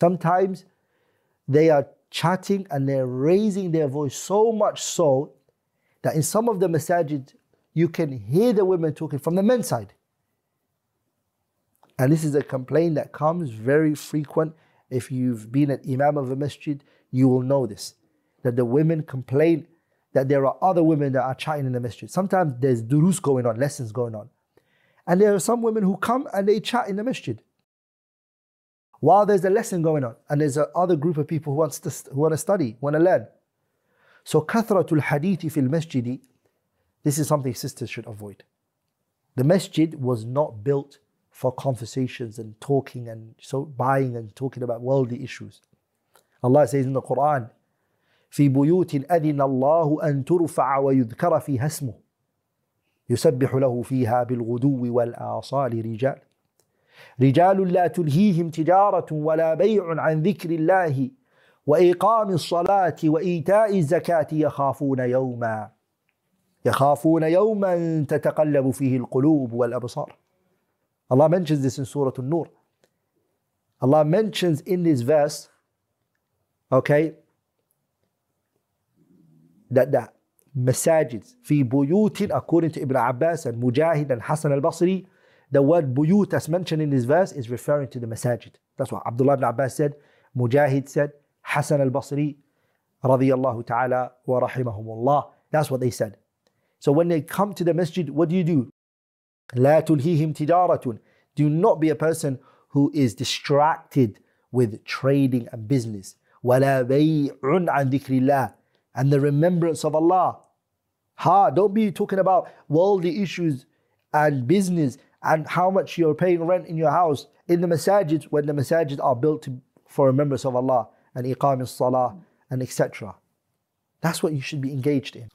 Sometimes they are chatting and they're raising their voice so much so that in some of the masajid, you can hear the women talking from the men's side. And this is a complaint that comes very frequent. If you've been an imam of a masjid, you will know this that the women complain that there are other women that are chatting in the masjid. Sometimes there's durus going on, lessons going on. And there are some women who come and they chat in the masjid while there's a lesson going on and there's another group of people who, wants to, who want to study, want to learn. So kathratul hadithi fil masjidi, this is something sisters should avoid. The masjid was not built for conversations and talking and so buying and talking about worldly issues. Allah says in the Quran, في بيوت أذن الله أن ترفع ويذكر فيها اسمه يسبح له فيها بالغدو والآصال رجال رجال لا تلهيهم تجارة ولا بيع عن ذكر الله وإقام الصلاة وإيتاء الزكاة يخافون يوما يخافون يوما تتقلب فيه القلوب والأبصار Allah mentions this in Surah An-Nur. Allah mentions in this verse, okay, that the masajids, في بيوت according to Ibn Abbas and Mujahid and Hassan al-Basri, the word buyut as mentioned in this verse is referring to the masajid. That's what Abdullah ibn Abbas said, Mujahid said, Hassan al-Basri radiyallahu ta'ala wa rahimahumullah. That's what they said. So when they come to the masjid, what do you do? لا تلهيهم تجارة. Do not be a person who is distracted with trading and business. ولا بيع عن ذكر الله. And the remembrance of Allah. Ha, don't be talking about worldly issues and business and how much you're paying rent in your house, in the masajid when the masajid are built to, for remembrance of Allah and iqam al-salah and etc. That's what you should be engaged in.